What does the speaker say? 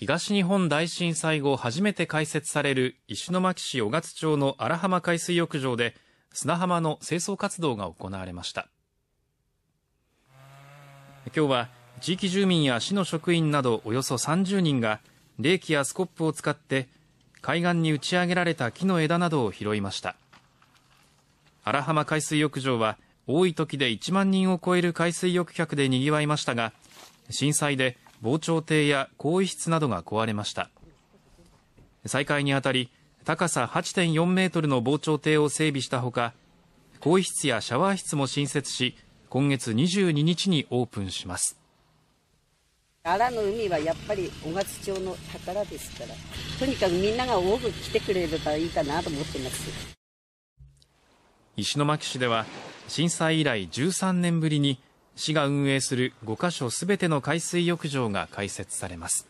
東日本大震災後初めて開設される石巻市小勝町の荒浜海水浴場で砂浜の清掃活動が行われました今日は地域住民や市の職員などおよそ30人が冷気やスコップを使って海岸に打ち上げられた木の枝などを拾いました荒浜海水浴場は多い時で1万人を超える海水浴客でにぎわいましたが震災で防潮堤や更衣室などが壊れました再開にあたり高さ8.4メートルの防潮堤を整備したほか更衣室やシャワー室も新設し今月22日にオープンします荒の海はやっぱり雄勝町の宝ですからとにかくみんなが多く来てくれればいいかなと思ってます石巻市では震災以来13年ぶりに市が運営する5カ所すべての海水浴場が開設されます。